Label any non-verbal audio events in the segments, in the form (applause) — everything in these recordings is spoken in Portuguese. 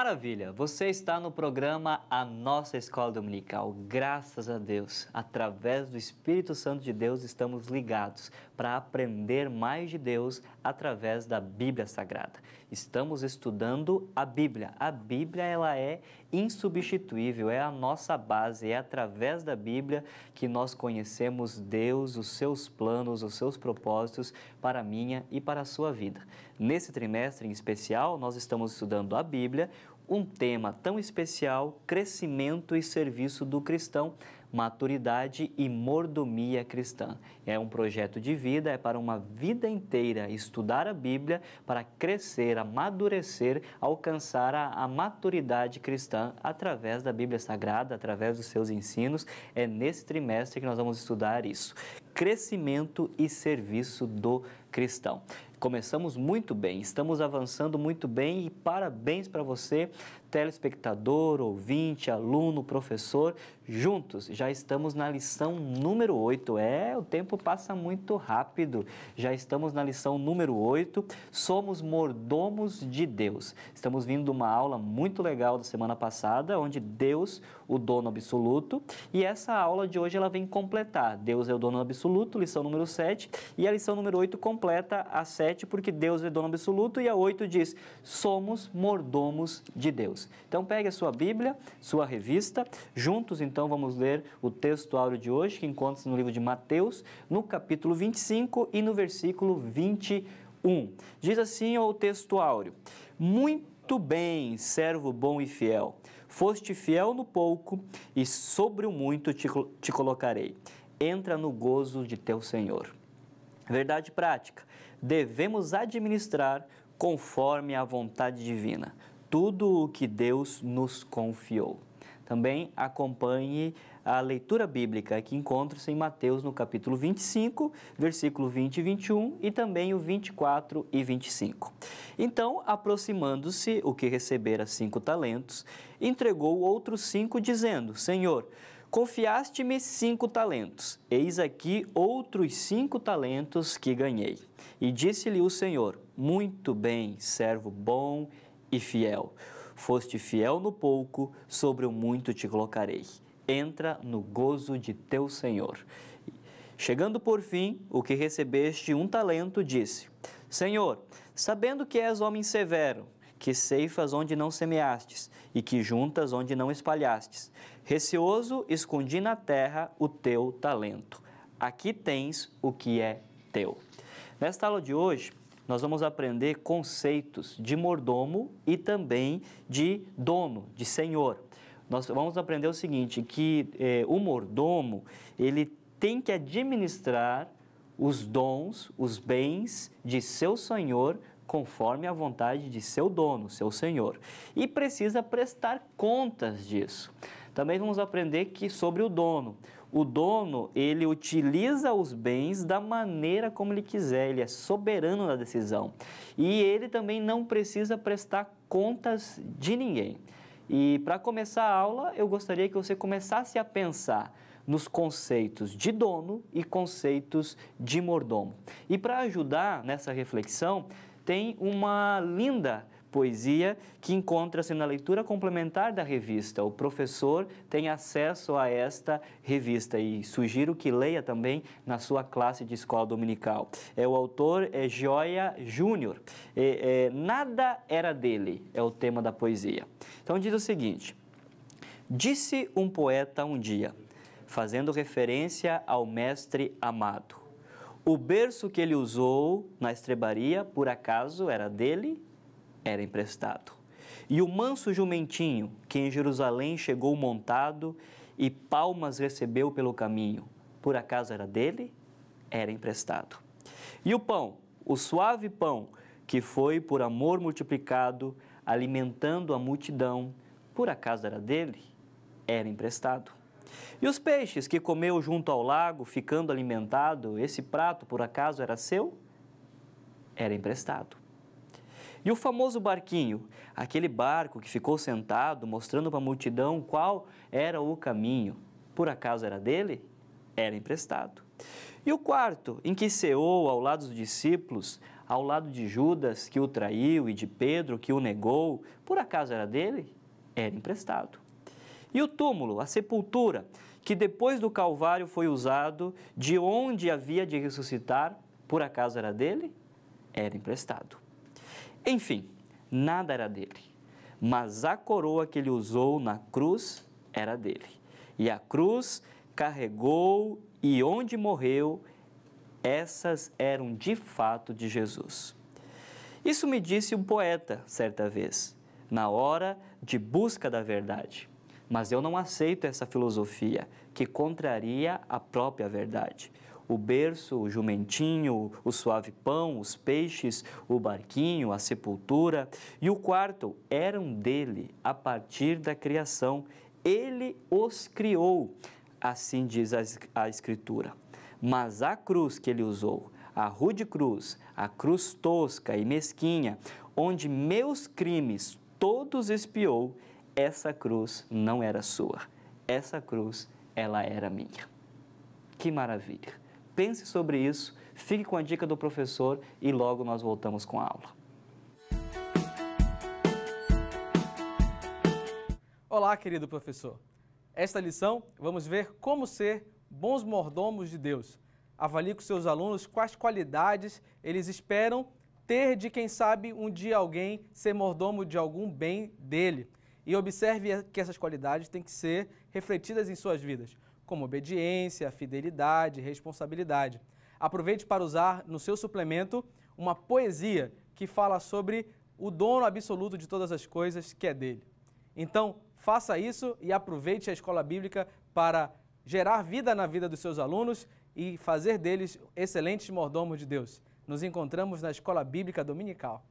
Maravilha! Você está no programa A Nossa Escola Dominical. Graças a Deus, através do Espírito Santo de Deus, estamos ligados para aprender mais de Deus através da Bíblia Sagrada. Estamos estudando a Bíblia. A Bíblia ela é insubstituível, é a nossa base, é através da Bíblia que nós conhecemos Deus, os seus planos, os seus propósitos para a minha e para a sua vida. Nesse trimestre em especial, nós estamos estudando a Bíblia um tema tão especial, crescimento e serviço do cristão, maturidade e mordomia cristã. É um projeto de vida, é para uma vida inteira estudar a Bíblia para crescer, amadurecer, alcançar a, a, maturidade cristã através da Bíblia Sagrada, através dos seus ensinos. É nesse trimestre que nós vamos estudar isso. Crescimento e serviço do cristão. Começamos muito bem, estamos avançando muito bem e parabéns para você telespectador, ouvinte, aluno, professor, juntos. Já estamos na lição número 8. É, o tempo passa muito rápido. Já estamos na lição número 8. Somos mordomos de Deus. Estamos vindo de uma aula muito legal da semana passada, onde Deus, o dono absoluto, e essa aula de hoje ela vem completar. Deus é o dono absoluto, lição número 7, e a lição número 8 completa a 7 porque Deus é dono absoluto e a 8 diz: somos mordomos de Deus. Deus. Então pegue a sua Bíblia, sua revista, juntos então vamos ler o texto áureo de hoje que encontra-se no livro de Mateus, no capítulo 25 e no versículo 21. Diz assim o texto áureo: Muito bem, servo bom e fiel. Foste fiel no pouco e sobre o muito te, te colocarei. Entra no gozo de teu Senhor. Verdade prática: devemos administrar conforme a vontade divina tudo o que Deus nos confiou. Também acompanhe a leitura bíblica que encontra-se em Mateus no capítulo 25, versículo 20 e 21 e também o 24 e 25. Então, aproximando-se o que recebera cinco talentos, entregou outros cinco, dizendo: Senhor, Confiaste-me cinco talentos, eis aqui outros cinco talentos que ganhei. E disse-lhe o Senhor: Muito bem, servo bom e fiel. Foste fiel no pouco, sobre o muito te colocarei. Entra no gozo de teu Senhor. Chegando por fim, o que recebeste um talento, disse: Senhor, sabendo que és homem severo, que ceifas onde não semeastes e que juntas onde não espalhastes, receoso escondi na terra o teu talento. Aqui tens o que é teu. Nesta aula de hoje, nós vamos aprender conceitos de mordomo e também de dono, de senhor. Nós vamos aprender o seguinte, que eh, o mordomo, ele tem que administrar os dons, os bens de seu senhor conforme a vontade de seu dono, seu senhor, e precisa prestar contas disso. Também vamos aprender que sobre o dono o dono ele utiliza os bens da maneira como ele quiser, ele é soberano na decisão. E ele também não precisa prestar contas de ninguém. E para começar a aula, eu gostaria que você começasse a pensar nos conceitos de dono e conceitos de mordomo. E para ajudar nessa reflexão, tem uma linda poesia que encontra-se na leitura complementar da revista. O professor tem acesso a esta revista e sugiro que leia também na sua classe de escola dominical. É o autor é Joia Júnior. É, é, Nada era dele é o tema da poesia. Então diz o seguinte: disse um poeta um dia, fazendo referência ao mestre amado. O berço que ele usou na estrebaria, por acaso, era dele era emprestado. E o manso jumentinho, que em Jerusalém chegou montado, e palmas recebeu pelo caminho, por acaso era dele? Era emprestado. E o pão, o suave pão, que foi por amor multiplicado, alimentando a multidão, por acaso era dele? Era emprestado. E os peixes que comeu junto ao lago, ficando alimentado, esse prato por acaso era seu? Era emprestado. E o famoso barquinho, aquele barco que ficou sentado mostrando para a multidão qual era o caminho, por acaso era dele? Era emprestado. E o quarto, em que ceou ao lado dos discípulos, ao lado de Judas que o traiu e de Pedro que o negou, por acaso era dele? Era emprestado. E o túmulo, a sepultura, que depois do Calvário foi usado, de onde havia de ressuscitar, por acaso era dele? Era emprestado. Enfim, nada era dele, mas a coroa que ele usou na cruz era dele. E a cruz carregou e onde morreu, essas eram de fato de Jesus. Isso me disse um poeta certa vez, na hora de busca da verdade. Mas eu não aceito essa filosofia que contraria a própria verdade o berço, o jumentinho, o suave pão, os peixes, o barquinho, a sepultura. E o quarto eram dele a partir da criação. Ele os criou, assim diz a Escritura. Mas a cruz que ele usou, a rude cruz, a cruz tosca e mesquinha, onde meus crimes todos espiou, essa cruz não era sua. Essa cruz, ela era minha. Que maravilha! Pense sobre isso, fique com a dica do professor e logo nós voltamos com a aula. Olá, querido professor. Esta lição vamos ver como ser bons mordomos de Deus. Avalie com seus alunos quais qualidades eles esperam ter de quem sabe um dia alguém ser mordomo de algum bem dele. E observe que essas qualidades têm que ser refletidas em suas vidas como obediência, fidelidade, responsabilidade. Aproveite para usar no seu suplemento uma poesia que fala sobre o dono absoluto de todas as coisas, que é dele. Então, faça isso e aproveite a escola bíblica para gerar vida na vida dos seus alunos e fazer deles excelentes mordomos de Deus. Nos encontramos na Escola Bíblica Dominical.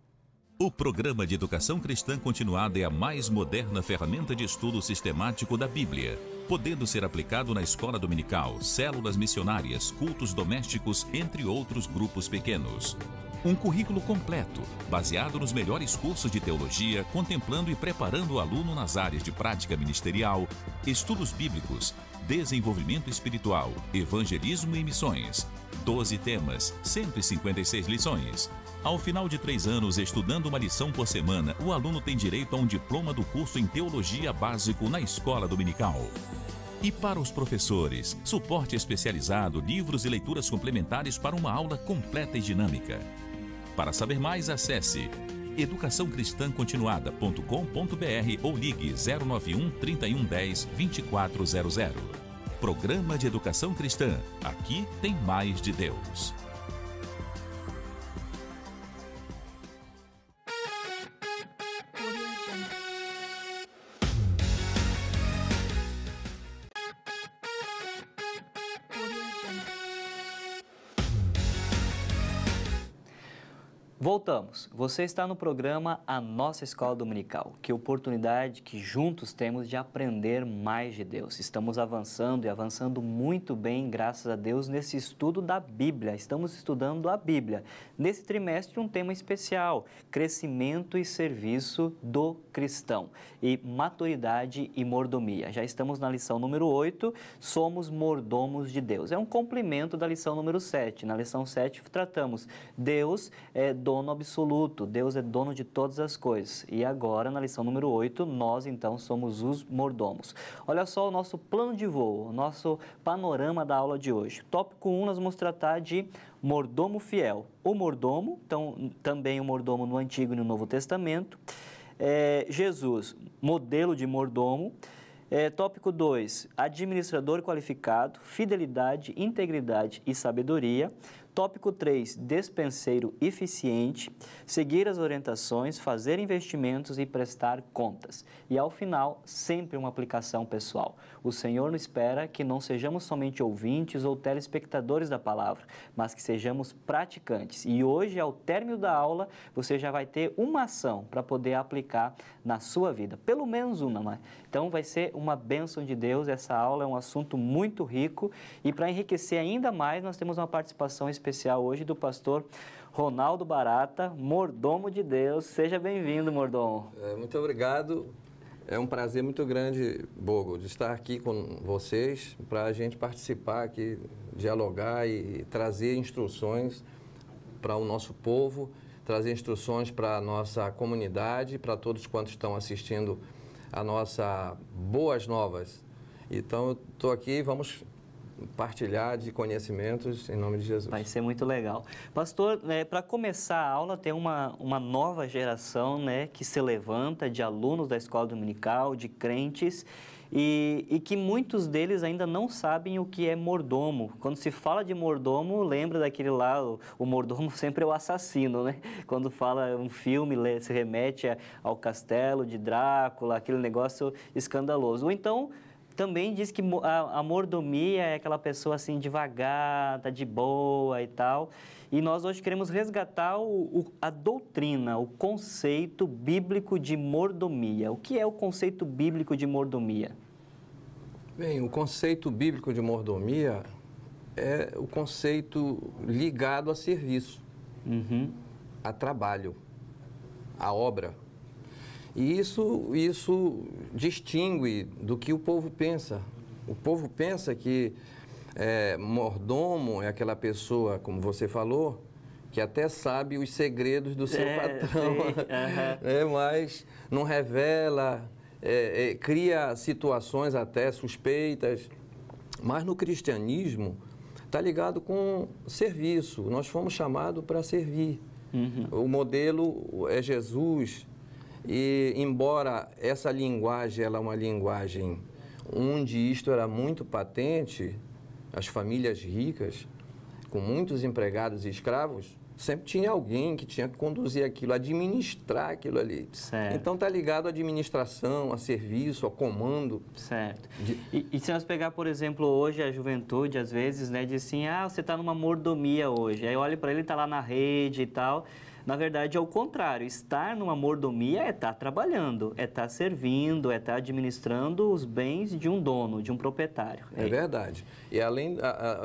O programa de educação cristã continuada é a mais moderna ferramenta de estudo sistemático da Bíblia podendo ser aplicado na escola dominical, células missionárias, cultos domésticos, entre outros grupos pequenos. Um currículo completo, baseado nos melhores cursos de teologia, contemplando e preparando o aluno nas áreas de prática ministerial, estudos bíblicos, desenvolvimento espiritual, evangelismo e missões. 12 temas, 156 lições. Ao final de três anos, estudando uma lição por semana, o aluno tem direito a um diploma do curso em Teologia Básico na Escola Dominical. E para os professores, suporte especializado, livros e leituras complementares para uma aula completa e dinâmica. Para saber mais, acesse educaçãocristãcontinuada.com.br ou ligue 091 3110 2400. Programa de Educação Cristã. Aqui tem mais de Deus. você está no programa A Nossa Escola Dominical. Que oportunidade que juntos temos de aprender mais de Deus. Estamos avançando e avançando muito bem, graças a Deus, nesse estudo da Bíblia. Estamos estudando a Bíblia. Nesse trimestre, um tema especial: crescimento e serviço do cristão e maturidade e mordomia. Já estamos na lição número 8, somos mordomos de Deus. É um complemento da lição número 7. Na lição 7 tratamos Deus é dono absoluto absoluto, Deus é dono de todas as coisas. E agora, na lição número 8, nós então somos os mordomos. Olha só o nosso plano de voo, o nosso panorama da aula de hoje. Tópico 1, nós vamos tratar de mordomo fiel. O mordomo, então, também o mordomo no Antigo e no Novo Testamento. É, Jesus, modelo de mordomo. É, tópico 2, administrador qualificado, fidelidade, integridade e sabedoria. Tópico 3, despenseiro eficiente, seguir as orientações, fazer investimentos e prestar contas. E ao final, sempre uma aplicação pessoal. O Senhor nos espera que não sejamos somente ouvintes ou telespectadores da palavra, mas que sejamos praticantes. E hoje, ao término da aula, você já vai ter uma ação para poder aplicar na sua vida, pelo menos uma, mas então vai ser uma bênção de Deus, essa aula é um assunto muito rico e para enriquecer ainda mais, nós temos uma participação especial hoje do pastor Ronaldo Barata, mordomo de Deus. Seja bem-vindo, mordomo. É, muito obrigado. É um prazer muito grande, Bogo, de estar aqui com vocês para a gente participar aqui, dialogar e trazer instruções para o nosso povo, trazer instruções para a nossa comunidade, para todos quantos estão assistindo a nossa boas novas. Então, estou aqui, e vamos partilhar de conhecimentos em nome de Jesus. Vai ser muito legal. Pastor, né, para começar a aula, tem uma, uma nova geração né, que se levanta de alunos da escola dominical, de crentes, e, e, que muitos deles ainda não sabem o que é mordomo. Quando se fala de mordomo, lembra daquele lá, o, o mordomo sempre é o assassino, né? (laughs) Quando fala um filme, se remete ao castelo de Drácula, aquele negócio escandaloso. Ou então também diz que a, a mordomia é aquela pessoa assim devagar, tá de boa e tal. E nós hoje queremos resgatar o, o, a doutrina, o conceito bíblico de mordomia. O que é o conceito bíblico de mordomia? Bem, o conceito bíblico de mordomia é o conceito ligado a serviço, uhum. a trabalho, a obra. E isso, isso distingue do que o povo pensa. O povo pensa que é, mordomo é aquela pessoa, como você falou, que até sabe os segredos do seu é, patrão, (laughs) é, mas não revela, é, é, cria situações até suspeitas. Mas no cristianismo está ligado com serviço. Nós fomos chamados para servir. Uhum. O modelo é Jesus. E embora essa linguagem ela é uma linguagem onde isto era muito patente, as famílias ricas, com muitos empregados e escravos, sempre tinha alguém que tinha que conduzir aquilo, administrar aquilo ali. Certo. Então está ligado à administração, a serviço, ao comando. Certo. De... E, e, se nós pegar, por exemplo, hoje a juventude, às vezes, né, diz assim, ah, você está numa mordomia hoje. Aí olha para ele, está lá na rede e tal. Na verdade, é o contrário. Estar numa mordomia é estar tá trabalhando, é estar tá servindo, é estar tá administrando os bens de um dono, de um proprietário. É, é verdade. E além,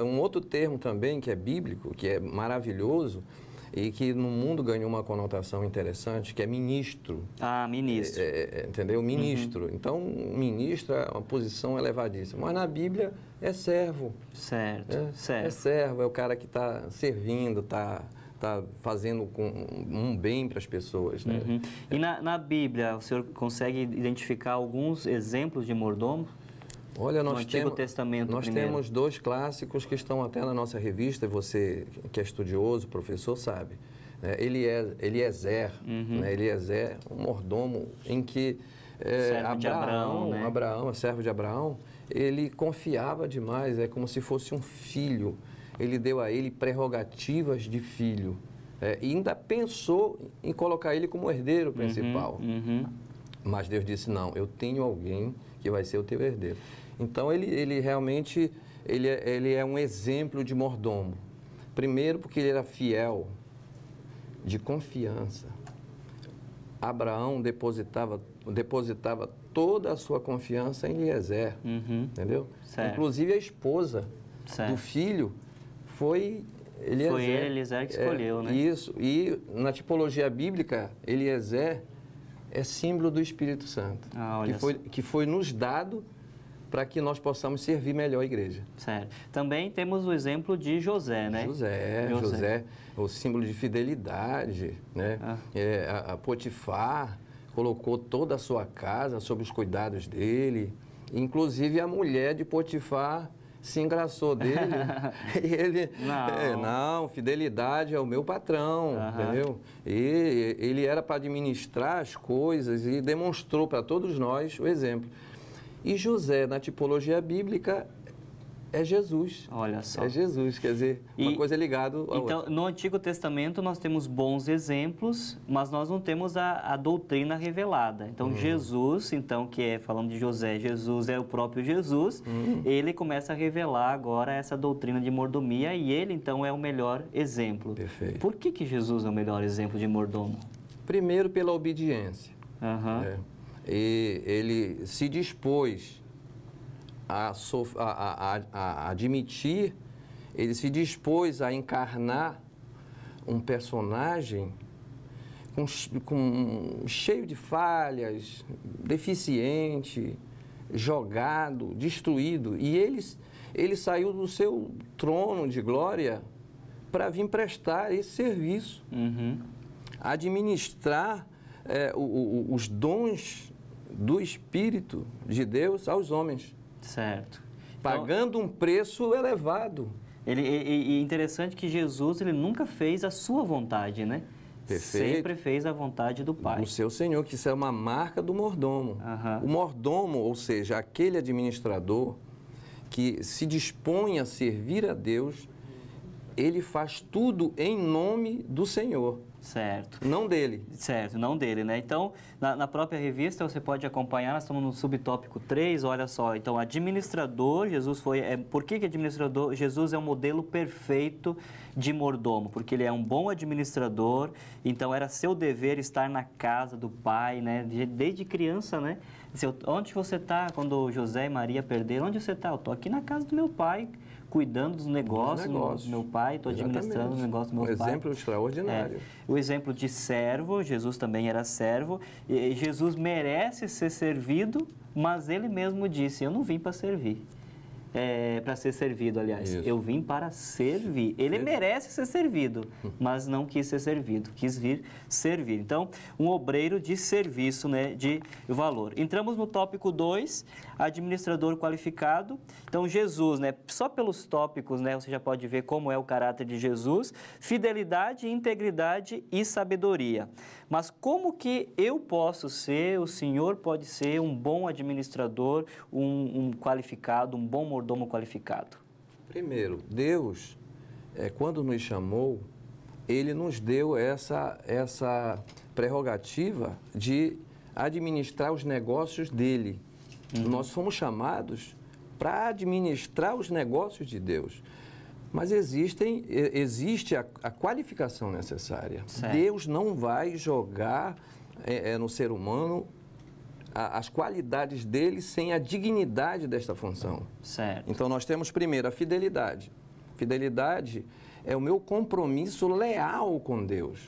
um outro termo também que é bíblico, que é maravilhoso, e que no mundo ganhou uma conotação interessante, que é ministro. Ah, ministro. É, é, é entendeu? Uhum. Ministro. Uhum. Então, ministro é uma posição elevadíssima. Mas na Bíblia é servo. Certo, é, é certo. É servo, é o cara que está servindo, está está fazendo um bem para as pessoas. Né? Uhum. E na, na, Bíblia, o senhor consegue identificar alguns exemplos de mordomo? Olha, nós, temos, nós temos dois clássicos que estão até na nossa revista, você que é estudioso, professor, sabe. Né? Ele é Eliezer, é uhum. né? Eliezer, é um mordomo em que é, Abraão, de Abraão, né? Abraão, é servo de Abraão, ele confiava demais, é como se fosse um filho ele deu a ele prerrogativas de filho. É, e ainda pensou em colocar ele como herdeiro uhum, principal. Uhum, uhum. Mas Deus disse, não, eu tenho alguém que vai ser o teu herdeiro. Então, ele, ele realmente ele, é, ele é um exemplo de mordomo. Primeiro, porque ele era fiel, de confiança. Abraão depositava, depositava toda a sua confiança em Eliezer, uhum. entendeu? Certo. Inclusive a esposa certo. do filho foi Eliezer. Foi ele, Eliezer, que é, escolheu, é, né? Isso. E na tipologia bíblica, Eliezer é símbolo do Espírito Santo. Ah, olha que, foi, que foi nos dado para que nós possamos servir melhor a igreja. Certo. Também temos o exemplo de José, né? José, José, José o símbolo de fidelidade, né? Ah. É, a, a Potifar colocou toda a sua casa sob os cuidados dele, inclusive a mulher de Potifar se engraçou dele. (laughs) ele, não. É, não. fidelidade é o meu patrão, entendeu? E ele era para administrar as coisas e demonstrou para todos nós o exemplo. E José, na tipologia bíblica, é Jesus. Olha só. É Jesus, quer dizer, e, uma coisa é ligada Então, outra. no Antigo Testamento nós temos bons exemplos, mas nós não temos a, a doutrina revelada. Então, hum. Jesus, então, que é, falando de José, Jesus é o próprio Jesus, hum. ele começa a revelar agora essa doutrina de mordomia e ele, então, é o melhor exemplo. Perfeito. Por que, que Jesus é o melhor exemplo de mordomo? Primeiro, pela obediência. Uhum. E ele se dispôs a, a, a, admitir, ele se dispôs a encarnar um personagem com, com cheio de falhas, deficiente, jogado, destruído. E ele, ele saiu do seu trono de glória para vir prestar esse serviço, uhum. administrar é, o, o, os dons do Espírito de Deus aos homens. Certo. Pagando então, um preço elevado. Ele, e, e interessante que Jesus ele nunca fez a sua vontade, né? Perfeito. Sempre fez a vontade do Pai. O seu Senhor, que isso é uma marca do mordomo. Uhum. O mordomo, ou seja, aquele administrador que se dispõe a servir a Deus, ele faz tudo em nome do Senhor. Certo. Não dele. Certo, não dele, né? Então, na, na, própria revista você pode acompanhar, nós estamos no subtópico 3, olha só. Então, administrador, Jesus foi. É, por que, que administrador? Jesus é um modelo perfeito de mordomo, porque ele é um bom administrador, então era seu dever estar na casa do pai, né? Desde criança, né? Onde você está quando José e Maria perderam? Onde você está? Eu estou aqui na casa do meu pai cuidando dos negócios, dos negócios. do meu pai, estou administrando os negócios do meu um pai. exemplo extraordinário. É. O exemplo de servo, Jesus também era servo. E Jesus merece ser servido, mas ele mesmo disse: Eu não vim para servir. É, para ser servido, aliás. Isso. Eu vim para servir. Ele Sim. merece ser servido, hum. mas não quis ser servido, quis vir servir. Então, um obreiro de serviço, né, de valor. Entramos no tópico 2, administrador qualificado. Então, Jesus, né, só pelos tópicos, né, você já pode ver como é o caráter de Jesus, fidelidade, integridade e sabedoria. Mas como que eu posso ser, o senhor pode ser um bom administrador, um, um qualificado, um bom mordomo qualificado? Primeiro, Deus, é, quando nos chamou, ele nos deu essa, essa prerrogativa de administrar os negócios dele. Uhum. Nós fomos chamados para administrar os negócios de Deus. Mas existem, existe a, a qualificação necessária. Certo. Deus não vai jogar é, é, no ser humano a, as qualidades dele sem a dignidade desta função. Certo. Então nós temos primeiro a fidelidade. Fidelidade é o meu compromisso leal com Deus.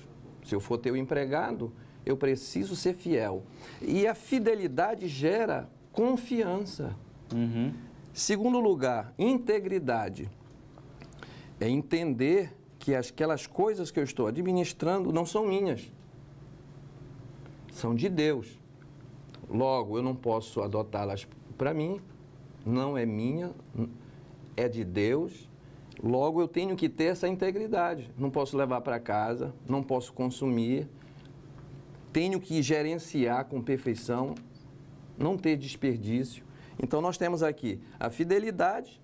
Se eu for teu empregado, eu preciso ser fiel. E a fidelidade gera confiança. Uhum. Segundo lugar, integridade. É entender que aquelas coisas que eu estou administrando não são minhas, são de Deus. Logo, eu não posso adotá-las para mim, não é minha, é de Deus. Logo, eu tenho que ter essa integridade. Não posso levar para casa, não posso consumir, tenho que gerenciar com perfeição não ter desperdício. Então, nós temos aqui a fidelidade,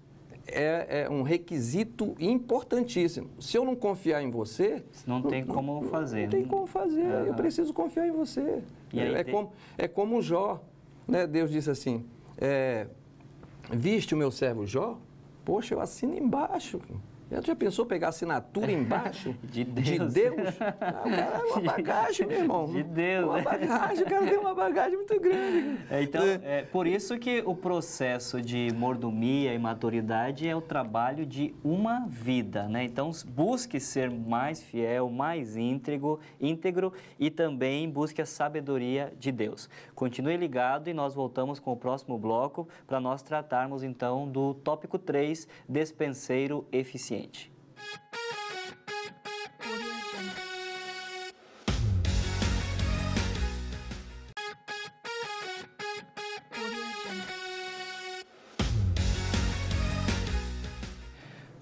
é, é, um requisito importantíssimo. Se eu não confiar em você. Não tem como fazer. Não tem né? como fazer. Uhum. Eu preciso confiar em você. E é, aí, é, como, é como Jó. Né? Deus disse assim: é, Viste o meu servo Jó? Poxa, eu assino embaixo já pensou pegar assinatura embaixo? (laughs) De Deus. De Deus? (laughs) Ah, é uma bagagem, meu irmão. De Deus. Uma né? bagagem, o cara tem uma bagagem muito grande. É, então, é. é. por isso que o processo de mordomia e maturidade é o trabalho de uma vida, né? Então, busque ser mais fiel, mais íntegro, íntegro e também busque a sabedoria de Deus. Continue ligado e nós voltamos com o próximo bloco para nós tratarmos, então, do tópico 3, despenseiro eficiente cliente.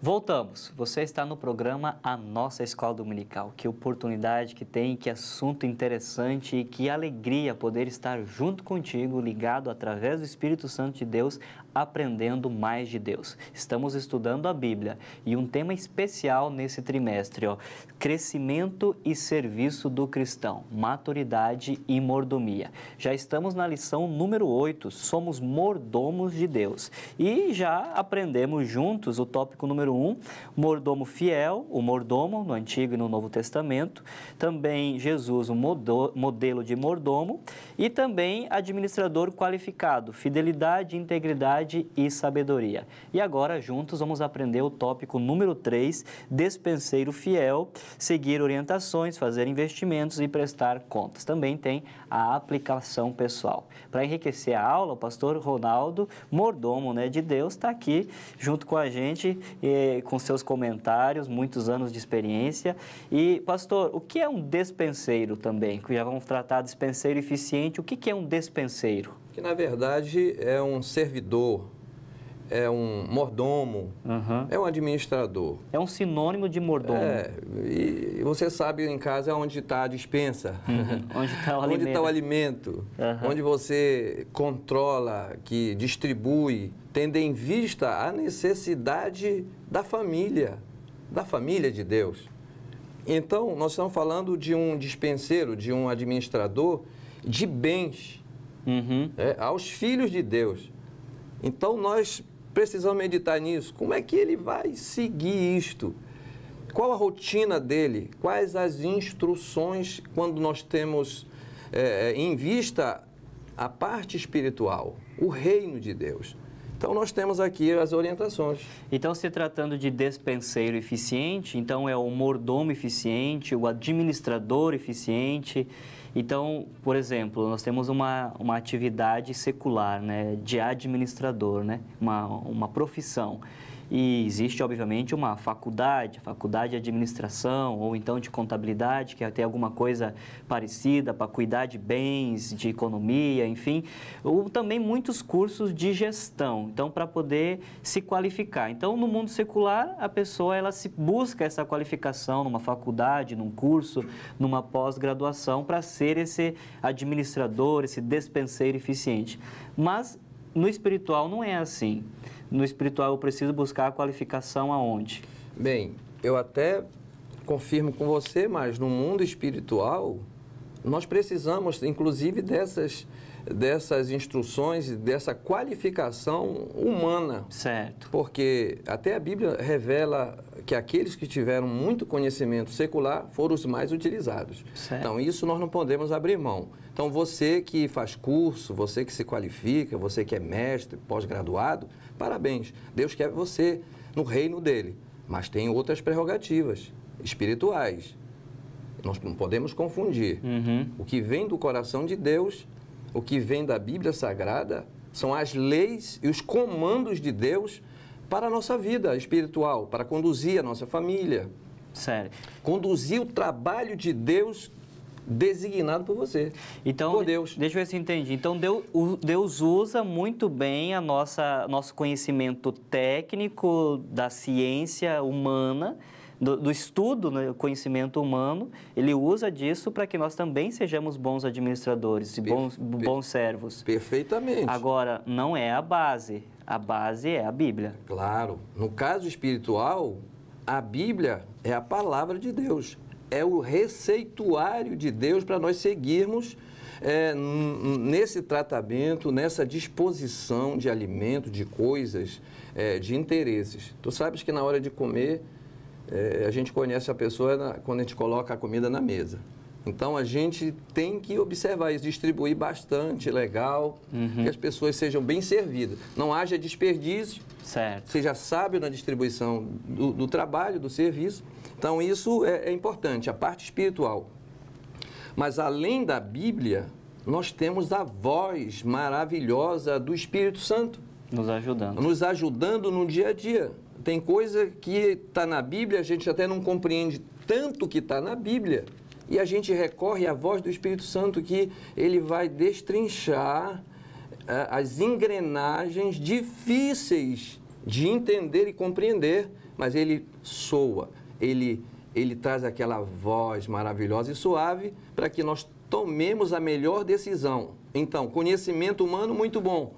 Voltamos. Você está no programa A Nossa Escola Dominical. Que oportunidade que tem, que assunto interessante e que alegria poder estar junto contigo, ligado através do Espírito Santo de Deus, aprendendo mais de Deus. Estamos estudando a Bíblia e um tema especial nesse trimestre, ó, crescimento e serviço do cristão, maturidade e mordomia. Já estamos na lição número 8, somos mordomos de Deus. E já aprendemos juntos o tópico número número 1, mordomo fiel, o mordomo no Antigo e no Novo Testamento, também Jesus, o modelo de mordomo, e também administrador qualificado, fidelidade, integridade e sabedoria. E agora, juntos, vamos aprender o tópico número 3, despenseiro fiel, seguir orientações, fazer investimentos e prestar contas. Também tem a aplicação pessoal. Para enriquecer a aula, o pastor Ronaldo, mordomo né, de Deus, está aqui junto com a gente. E eh, com seus comentários, muitos anos de experiência. E, pastor, o que é um despenseiro também? já vamos tratar despenseiro eficiente. O que, que é um despenseiro? Que, na verdade, é um servidor é um mordomo, uhum. é um administrador. É um sinônimo de mordomo. É, e você sabe em casa é onde está a dispensa, uhum. onde está o, (laughs) tá o alimento, uhum. onde você controla, que distribui, tendo em vista a necessidade da família, da família de Deus. Então, nós estamos falando de um dispenseiro, de um administrador de bens uhum. é, aos filhos de Deus. Então, nós precisamos meditar nisso. Como é que ele vai seguir isto? Qual a rotina dele? Quais as instruções quando nós temos é, é, em vista a parte espiritual, o reino de Deus? Então nós temos aqui as orientações. Então se tratando de despenseiro eficiente, então é o mordomo eficiente, o administrador eficiente, então, por exemplo, nós temos uma, uma atividade secular, né, de administrador, né, uma, uma profissão. E existe, obviamente, uma faculdade, faculdade de administração ou então de contabilidade, que é tem alguma coisa parecida para cuidar de bens, de economia, enfim, ou também muitos cursos de gestão, então para poder se qualificar. Então, no mundo secular, a pessoa ela se busca essa qualificação numa faculdade, num curso, numa pós-graduação para ser esse administrador, esse despenseiro eficiente. Mas no espiritual não é assim. No espiritual, eu preciso buscar a qualificação aonde? Bem, eu até confirmo com você, mas no mundo espiritual, nós precisamos, inclusive, dessas dessas instruções e dessa qualificação humana. Certo. Porque até a Bíblia revela que aqueles que tiveram muito conhecimento secular foram os mais utilizados. Certo. Então, isso nós não podemos abrir mão. Então, você que faz curso, você que se qualifica, você que é mestre, pós-graduado, parabéns. Deus quer você no reino dele. Mas tem outras prerrogativas espirituais. Nós não podemos confundir. Uhum. O que vem do coração de Deus o que vem da Bíblia Sagrada são as leis e os comandos de Deus para a nossa vida espiritual, para conduzir a nossa família. Sério. Conduzir o trabalho de Deus designado por você. Então, por Deus. Deixa eu ver se eu entendi. Então, Deus, Deus usa muito bem a nossa nosso conhecimento técnico da ciência humana do, do estudo né, o conhecimento humano, ele usa disso para que nós também sejamos bons administradores e bons, bons servos. Perfeitamente. Agora, não é a base. A base é a Bíblia. Claro. No caso espiritual, a Bíblia é a palavra de Deus. É o receituário de Deus para nós seguirmos é, nesse tratamento, nessa disposição de alimento, de coisas, é, de interesses. Tu sabes que na hora de comer é, a gente conhece a pessoa na, quando a gente coloca a comida na mesa. Então a gente tem que observar isso, distribuir bastante, legal, uhum. que as pessoas sejam bem servidas. Não haja desperdício, certo. seja sábio na distribuição do, do trabalho, do serviço. Então isso é, é importante, a parte espiritual. Mas além da Bíblia, nós temos a voz maravilhosa do Espírito Santo. Nos ajudando. Nos ajudando no dia a dia tem coisa que está na Bíblia, a gente até não compreende tanto que está na Bíblia, e a gente recorre à voz do Espírito Santo que ele vai destrinchar eh, as engrenagens difíceis de entender e compreender, mas ele soa, ele, ele traz aquela voz maravilhosa e suave para que nós tomemos a melhor decisão. Então, conhecimento humano, muito bom.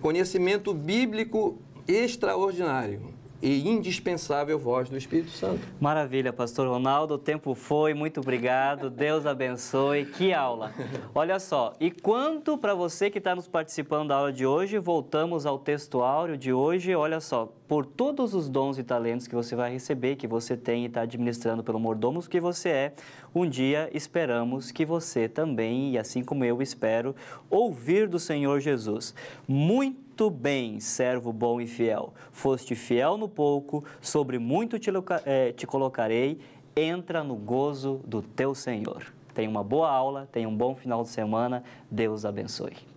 Conhecimento bíblico, extraordinário e indispensável voz do Espírito Santo. Maravilha, pastor Ronaldo, o tempo foi, muito obrigado, Deus abençoe, que aula. Olha só, e quanto para você que está nos participando da aula de hoje, voltamos ao texto áureo de hoje, olha só, por todos os dons e talentos que você vai receber, que você tem e está administrando pelo mordomo que você é, um dia esperamos que você também, e assim como eu espero, ouvir do Senhor Jesus. Muito muito bem, servo bom e fiel. Foste fiel no pouco, sobre muito te, eh, te colocarei. Entra no gozo do teu Senhor. Tenha uma boa aula, tenha um bom final de semana. Deus abençoe.